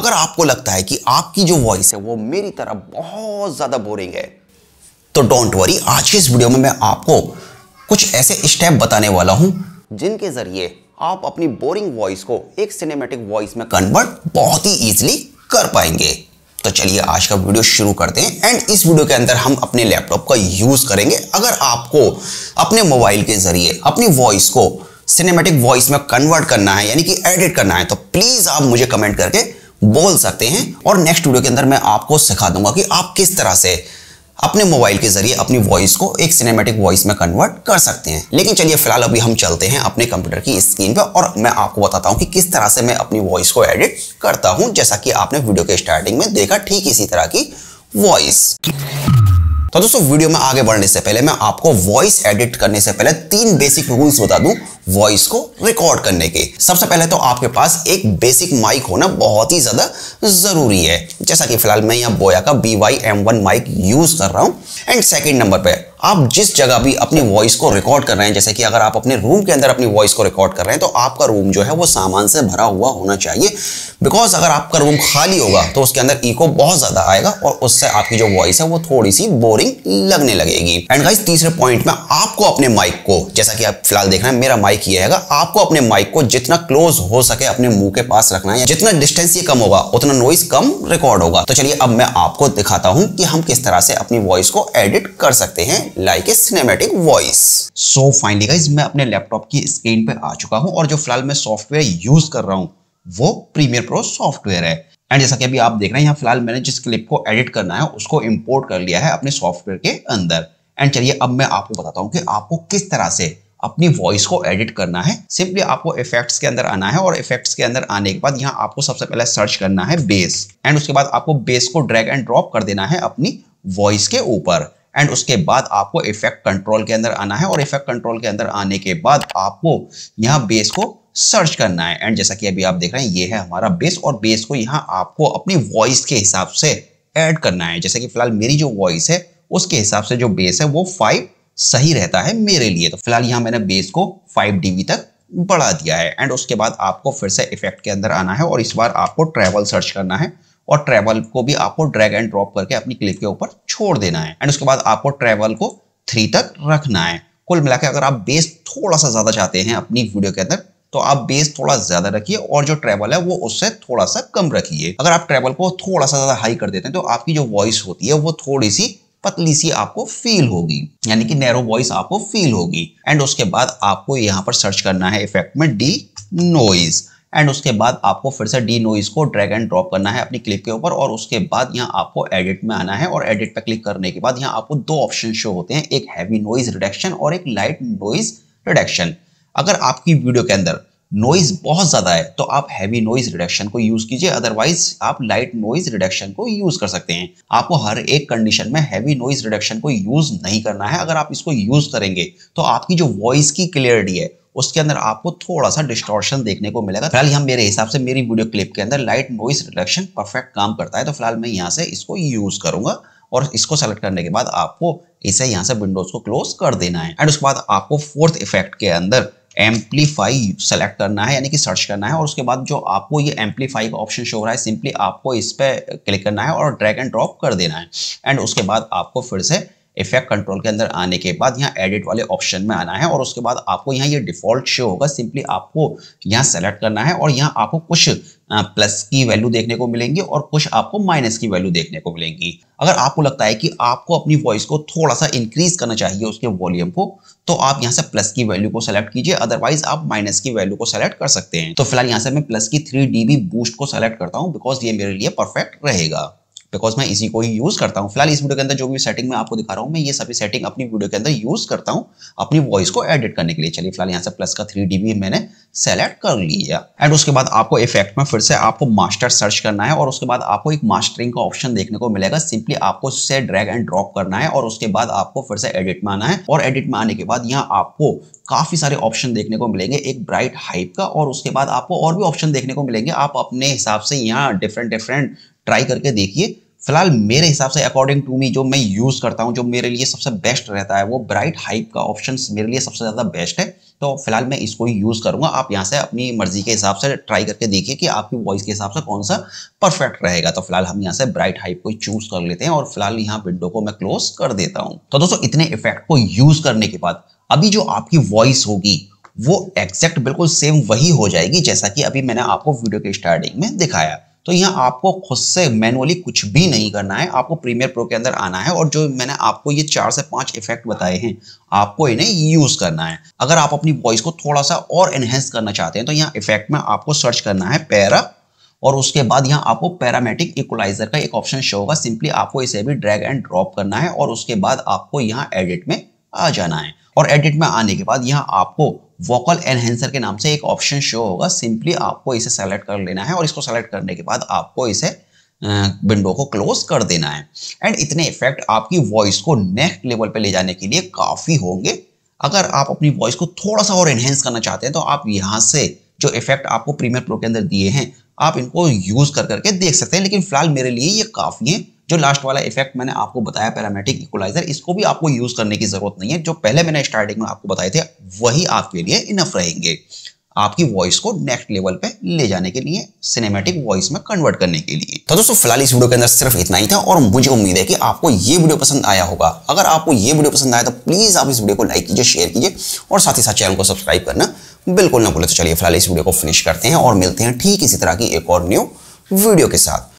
अगर आपको लगता है कि आपकी जो वॉइस है वो मेरी तरह बहुत ज़्यादा बोरिंग है तो डोंट वरी आज के इस वीडियो में मैं आपको कुछ ऐसे स्टेप बताने वाला हूं जिनके ज़रिए आप अपनी बोरिंग वॉइस को एक सिनेमेटिक वॉइस में कन्वर्ट बहुत ही ईजिली कर पाएंगे तो चलिए आज का वीडियो शुरू करते हैं एंड इस वीडियो के अंदर हम अपने लैपटॉप का यूज़ करेंगे अगर आपको अपने मोबाइल के ज़रिए अपनी वॉइस को सिनेमेटिक वॉइस में कन्वर्ट करना है यानी कि एडिट करना है तो प्लीज़ आप मुझे कमेंट करके बोल सकते हैं और नेक्स्ट वीडियो के अंदर मैं आपको सिखा दूंगा कि आप किस तरह से अपने मोबाइल के जरिए अपनी वॉइस को एक सिनेमेटिक वॉइस में कन्वर्ट कर सकते हैं लेकिन चलिए फिलहाल अभी हम चलते हैं अपने कंप्यूटर की स्क्रीन पर और मैं आपको बताता हूँ कि किस तरह से मैं अपनी वॉइस को एडिट करता हूँ जैसा कि आपने वीडियो के स्टार्टिंग में देखा ठीक इसी तरह की वॉइस तो दोस्तों वीडियो में आगे बढ़ने से पहले मैं आपको वॉइस एडिट करने से पहले तीन बेसिक रूल्स बता दूं वॉइस को रिकॉर्ड करने के सबसे पहले तो आपके पास एक बेसिक माइक होना बहुत ही ज़्यादा ज़रूरी है जैसा कि फिलहाल मैं यहाँ बोया का B Y M one mic use कर रहा हूँ एंड सेकेंड नंबर पर आप जिस जगह भी अपनी वॉइस को रिकॉर्ड कर रहे हैं जैसे कि अगर आप अपने रूम के अंदर अपनी वॉइस को रिकॉर्ड कर रहे हैं तो आपका रूम जो है वो सामान से भरा हुआ होना चाहिए बिकॉज अगर आपका रूम खाली होगा तो उसके अंदर इको बहुत ज़्यादा आएगा और उससे आपकी जो वॉइस है वो थोड़ी सी बोरिंग लगने लगेगी एंड गाइज तीसरे पॉइंट में आपको अपने माइक को जैसा कि आप फिलहाल देख रहे हैं मेरा माइक माइक ये है आपको अपने माइक को जितना क्लोज हो सके अपने मुंह के पास रखना है जितना डिस्टेंस ये कम होगा उतना नॉइस कम रिकॉर्ड होगा तो चलिए अब मैं आपको दिखाता हूं कि हम किस तरह से अपनी वॉइस को एडिट कर सकते हैं like a cinematic voice so finally guys मैं अपने लैपटॉप की स्क्रीन पे आ चुका हूँ और जो फिलहाल मैं सॉफ्टवेयर यूज कर रहा हूँ वो प्रीमियर प्रो सॉफ्टवेयर है एंड जैसा कि अभी आप देख रहे हैं यहाँ फिलहाल मैंने जिस क्लिप को एडिट करना है उसको इम्पोर्ट कर लिया है अपने सॉफ्टवेयर के अंदर एंड चलिए अब मैं आपको बताता हूँ कि आपको किस तरह से अपनी वॉइस को एडिट करना है सिंपली आपको इफेक्ट्स के अंदर आना है और इफेक्ट्स के अंदर आने के बाद यहाँ आपको सबसे पहले सर्च करना है बेस एंड उसके बाद आपको बेस को ड्रैग एंड ड्रॉप कर देना है अपनी वॉइस के ऊपर एंड उसके बाद आपको इफेक्ट कंट्रोल के अंदर आना है और इफेक्ट कंट्रोल के अंदर आने के बाद आपको यहाँ बेस को सर्च करना है एंड जैसा कि अभी आप देख रहे हैं ये है हमारा बेस और बेस को यहाँ आपको अपनी वॉइस के हिसाब से ऐड करना है जैसे कि फिलहाल मेरी जो वॉइस है उसके हिसाब से जो बेस है वो फाइव सही रहता है मेरे लिए तो फिलहाल यहाँ मैंने बेस को फाइव डी तक बढ़ा दिया है एंड उसके बाद आपको फिर से इफेक्ट के अंदर आना है और इस बार आपको ट्रैवल सर्च करना है और ट्रैवल को भी आपको ड्रैग एंड ड्रॉप करके अपनी क्लिप के ऊपर छोड़ देना है एंड उसके बाद आपको ट्रैवल को थ्री तक रखना है कुल मिला अगर आप बेस थोड़ा सा ज़्यादा चाहते हैं अपनी वीडियो के अंदर तो आप बेस थोड़ा ज्यादा रखिए और जो ट्रेवल है वो उससे थोड़ा सा कम रखिए अगर आप ट्रेवल को थोड़ा सा ज्यादा हाई कर देते हैं तो आपकी जो वॉइस होती है वो थोड़ी सी पतली सी आपको फील होगी यानी कि नैरो वॉइस आपको फील होगी एंड उसके बाद आपको यहाँ पर सर्च करना है इफेक्ट में डी नोइज एंड उसके बाद आपको फिर से डी नोइज को ड्रैग एंड ड्रॉप करना है अपनी क्लिप के ऊपर और उसके बाद यहाँ आपको एडिट में आना है और एडिट पर क्लिक करने के बाद यहाँ आपको दो ऑप्शन शो होते हैं एक हैवी नोइज रिडक्शन और एक लाइट नोइज रिडक्शन अगर आपकी वीडियो के अंदर नॉइज बहुत ज़्यादा है तो आप हैवी नॉइज रिडक्शन को यूज़ कीजिए अदरवाइज आप लाइट नॉइज रिडक्शन को यूज़ कर सकते हैं आपको हर एक कंडीशन में हैवी नॉइज रिडक्शन को यूज़ नहीं करना है अगर आप इसको यूज़ करेंगे तो आपकी जो वॉइस की क्लियरिटी है उसके अंदर आपको थोड़ा सा डिस्टॉर्शन देखने को मिलेगा फिलहाल हम मेरे हिसाब से मेरी वीडियो क्लिप के अंदर लाइट नॉइस रिडक्शन परफेक्ट काम करता है तो फिलहाल मैं यहाँ से इसको यूज़ करूंगा और इसको सेलेक्ट करने के बाद आपको इसे यहाँ से विंडोज़ को क्लोज कर देना है एंड उसके बाद आपको फोर्थ इफेक्ट के अंदर एम्पलीफाई सेलेक्ट करना है यानी कि सर्च करना है और उसके बाद जो आपको ये एम्पलीफाई का ऑप्शन शो हो रहा है सिंपली आपको इस पर क्लिक करना है और ड्रैग एंड ड्रॉप कर देना है एंड उसके बाद आपको फिर से इफेक्ट कंट्रोल के अंदर आने के बाद यहाँ एडिट वाले ऑप्शन में आना है और उसके बाद आपको यहाँ ये डिफॉल्ट शो होगा सिंपली आपको यहाँ सेलेक्ट करना है और यहाँ आपको कुछ प्लस की वैल्यू देखने को मिलेंगी और कुछ आपको माइनस की वैल्यू देखने को मिलेंगी अगर आपको लगता है कि आपको अपनी वॉइस को थोड़ा सा इंक्रीज करना चाहिए उसके वॉल्यूम को तो आप यहां से प्लस की वैल्यू को सेलेक्ट कीजिए अदरवाइज आप माइनस की वैल्यू को सेलेक्ट कर सकते हैं तो फिलहाल यहाँ से मैं प्लस की थ्री बूस्ट को सेलेक्ट करता हूँ बिकॉज ये मेरे लिए परफेक्ट रहेगा बिकॉज मैं इसी को ही यूज़ करता हूँ फिलहाल इस वीडियो के अंदर जो भी सेटिंग मैं आपको दिखा रहा हूँ मैं ये सभी सेटिंग अपनी वीडियो के अंदर यूज़ करता हूँ अपनी वॉइस को एडिट करने के लिए चलिए फिलहाल यहाँ से प्लस का थ्री डी मैंने सेलेक्ट कर लिया एंड उसके बाद आपको इफेक्ट में फिर से आपको मास्टर सर्च करना है और उसके बाद आपको एक मास्टरिंग का ऑप्शन देखने को मिलेगा सिंपली आपको उससे ड्रैग एंड ड्रॉप करना है और उसके बाद आपको फिर से एडिट में आना है और एडिट में आने के बाद यहाँ आपको काफ़ी सारे ऑप्शन देखने को मिलेंगे एक ब्राइट हाइप का और उसके बाद आपको और भी ऑप्शन देखने को मिलेंगे आप अपने हिसाब से यहाँ डिफरेंट डिफरेंट ट्राई करके देखिए फिलहाल मेरे हिसाब से अकॉर्डिंग टू मी जो मैं यूज़ करता हूँ जो मेरे लिए सबसे बेस्ट रहता है वो ब्राइट हाइप का ऑप्शन मेरे लिए सबसे ज़्यादा बेस्ट है तो फिलहाल मैं इसको ही यूज़ करूंगा आप यहाँ से अपनी मर्जी के हिसाब से ट्राई करके देखिए कि आपकी वॉइस के हिसाब से कौन सा परफेक्ट रहेगा तो फिलहाल हम यहाँ से ब्राइट हाइप को चूज़ कर लेते हैं और फिलहाल यहाँ विंडो को मैं क्लोज कर देता हूँ तो दोस्तों इतने इफेक्ट को यूज़ करने के बाद अभी जो आपकी वॉइस होगी वो एग्जैक्ट बिल्कुल सेम वही हो जाएगी जैसा कि अभी मैंने आपको वीडियो के स्टार्टिंग में दिखाया तो यहाँ आपको खुद से मैनुअली कुछ भी नहीं करना है आपको प्रीमियर प्रो के अंदर आना है और जो मैंने आपको ये चार से पांच इफेक्ट बताए हैं आपको इन्हें यूज करना है अगर आप अपनी वॉइस को थोड़ा सा और एनहेंस करना चाहते हैं तो यहाँ इफेक्ट में आपको सर्च करना है पैरा और उसके बाद यहाँ आपको पैरामेटिक इक्वलाइजर का एक ऑप्शन शो होगा सिंपली आपको इसे भी ड्रैग एंड ड्रॉप करना है और उसके बाद आपको यहाँ एडिट में आ जाना है और एडिट में आने के बाद यहाँ आपको वोकल एनहेंसर के नाम से एक ऑप्शन शो होगा सिंपली आपको इसे सेलेक्ट कर लेना है और इसको सेलेक्ट करने के बाद आपको इसे विंडो को क्लोज कर देना है एंड इतने इफेक्ट आपकी वॉइस को नेक्स्ट लेवल पे ले जाने के लिए काफ़ी होंगे अगर आप अपनी वॉइस को थोड़ा सा और एनहेंस करना चाहते हैं तो आप यहाँ से जो इफेक्ट आपको प्रीमियर प्रो के अंदर दिए हैं आप इनको यूज़ कर करके देख सकते हैं लेकिन फिलहाल मेरे लिए ये काफ़ी है जो लास्ट वाला इफेक्ट मैंने आपको बताया पैरामेटिक इक्वलाइजर इसको भी आपको यूज करने की जरूरत नहीं है जो पहले मैंने स्टार्टिंग में आपको बताए थे वही आपके लिए इनफ रहेंगे आपकी वॉइस को नेक्स्ट लेवल पे ले जाने के लिए सिनेमैटिक वॉइस में कन्वर्ट करने के लिए तो दोस्तों फिलहाल इस वीडियो के अंदर सिर्फ इतना ही था और मुझे उम्मीद है कि आपको ये वीडियो पसंद आया होगा अगर आपको ये वीडियो पसंद आया तो प्लीज आप इस वीडियो को लाइक कीजिए शेयर कीजिए और साथ ही साथ चैनल को सब्सक्राइब करना बिल्कुल ना भूले तो चलिए फिलहाल इस वीडियो को फिनिश करते हैं और मिलते हैं ठीक इसी तरह की एक और न्यू वीडियो के साथ